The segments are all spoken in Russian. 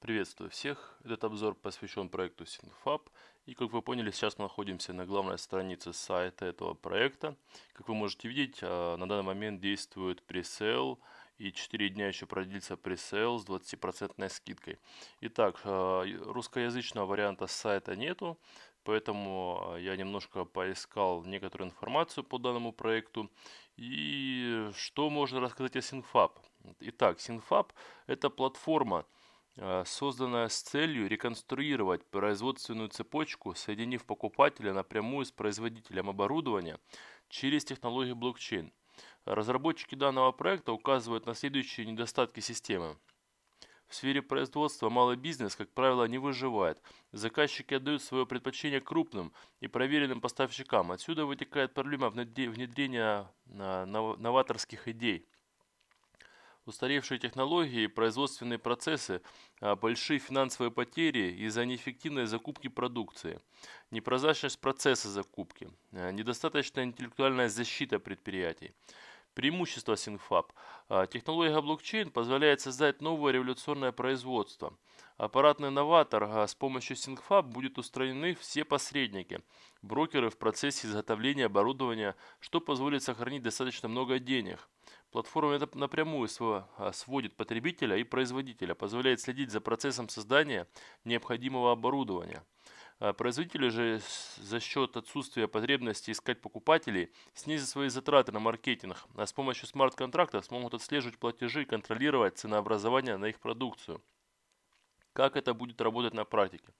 Приветствую всех! Этот обзор посвящен проекту SyncFab. И как вы поняли, сейчас мы находимся на главной странице сайта этого проекта. Как вы можете видеть, а, на данный момент действует пресейл. И 4 дня еще продлится пресейл с 20% скидкой. Итак, а, русскоязычного варианта сайта нету. Поэтому а, я немножко поискал некоторую информацию по данному проекту. И что можно рассказать о SyncFab? Итак, SyncFab – это платформа, Э, созданная с целью реконструировать производственную цепочку, соединив покупателя напрямую с производителем оборудования через технологию блокчейн. Разработчики данного проекта указывают на следующие недостатки системы. В сфере производства малый бизнес, как правило, не выживает. Заказчики отдают свое предпочтение крупным и проверенным поставщикам. Отсюда вытекает проблема внедрения э, новаторских идей – устаревшие технологии, производственные процессы, а, большие финансовые потери из-за неэффективной закупки продукции, непрозрачность процесса закупки, а, недостаточная интеллектуальная защита предприятий. Преимущество Синфаб. А, технология блокчейн позволяет создать новое революционное производство. Аппаратный новатор с помощью Синфаб будет устранены все посредники, брокеры в процессе изготовления оборудования, что позволит сохранить достаточно много денег – Платформа это напрямую а, сводит потребителя и производителя, позволяет следить за процессом создания необходимого оборудования. А, производители же за счет отсутствия потребности искать покупателей снизят свои затраты на маркетинг, а с помощью смарт контракта смогут отслеживать платежи и контролировать ценообразование на их продукцию. Как это будет работать на практике?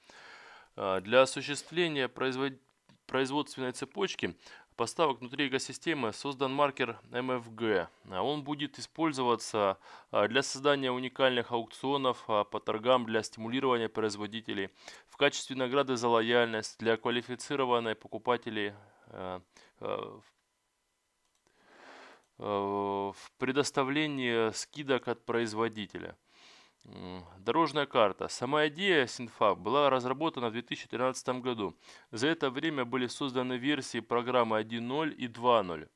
А, для осуществления производителя производственной цепочки поставок внутри экосистемы создан маркер MFG. Он будет использоваться а, для создания уникальных аукционов а, по торгам для стимулирования производителей в качестве награды за лояльность для квалифицированных покупателей а, в предоставлении скидок от производителя – Дорожная карта. Сама идея Синфа была разработана в 2013 году. За это время были созданы версии программы 1.0 и 2.0.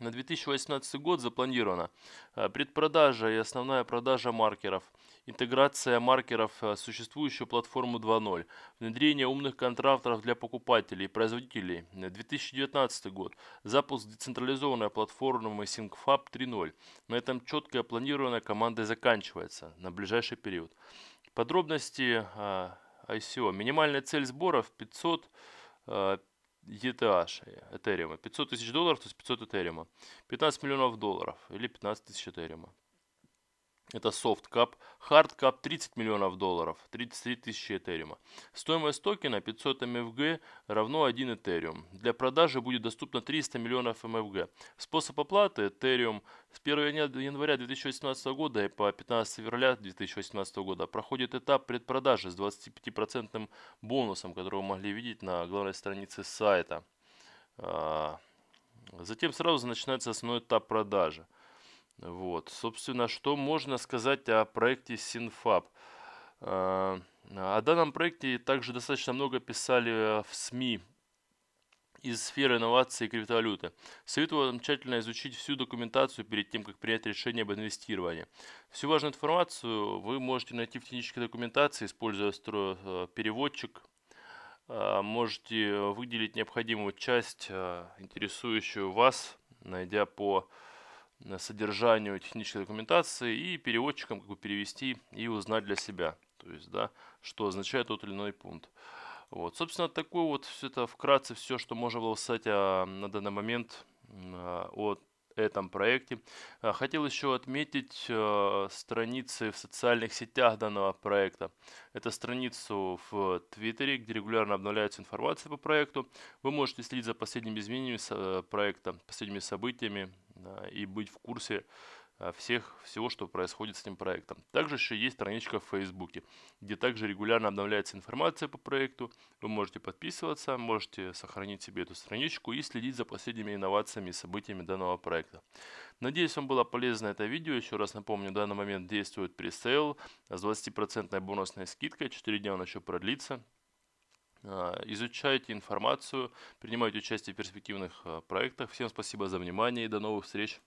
На 2018 год запланирована э, предпродажа и основная продажа маркеров, интеграция маркеров в э, существующую платформу 2.0, внедрение умных контракторов для покупателей и производителей. 2019 год. Запуск децентрализованной платформы SyncFab 3.0. На этом четкая планированная команда заканчивается на ближайший период. Подробности ICO. Э, Минимальная цель сборов 500 ETH, Ethereum. 500 тысяч долларов, то есть 500 Ethereum. 15 миллионов долларов или 15 тысяч Ethereum. Это soft cap. Hard cap 30 миллионов долларов, 33 тысячи этериума. Стоимость токена 500 МФГ эм равно 1 этериум. Для продажи будет доступно 300 миллионов МФГ. Эм Способ оплаты этериум с 1 января 2018 года и по 15 февраля 2018 года проходит этап предпродажи с 25% бонусом, который вы могли видеть на главной странице сайта. А, затем сразу начинается основной этап продажи – вот, собственно, что можно сказать о проекте Синфаб? Э, о данном проекте также достаточно много писали в СМИ из сферы инноваций и криптовалюты. Советую вам тщательно изучить всю документацию перед тем, как принять решение об инвестировании. Всю важную информацию вы можете найти в технической документации, используя э, переводчик. Э, можете выделить необходимую часть, интересующую вас, найдя по Э, содержанию технической документации и переводчикам как бы перевести и узнать для себя, то есть, да, что означает тот или иной пункт. Вот, собственно, такое вот все это вкратце все, что можно было сказать о, а, на данный момент а, о этом проекте. А, хотел еще отметить э, страницы в социальных сетях данного проекта. Это страницу в Твиттере, где регулярно обновляется информация по проекту. Вы можете следить за последними изменениями э, проекта, последними событиями а, и быть в курсе а, всех, всего, что происходит с этим проектом. Также еще есть страничка в Фейсбуке, где также регулярно обновляется информация по проекту. Вы можете подписываться, можете сохранить себе эту страничку и следить за последними инновациями и событиями данного проекта. Надеюсь, вам было полезно это видео. Еще раз напомню, в данный момент действует пресейл с 20% бонусной скидкой. 4 дня он еще продлится. А, изучайте информацию, принимайте участие в перспективных а, проектах. Всем спасибо за внимание и до новых встреч.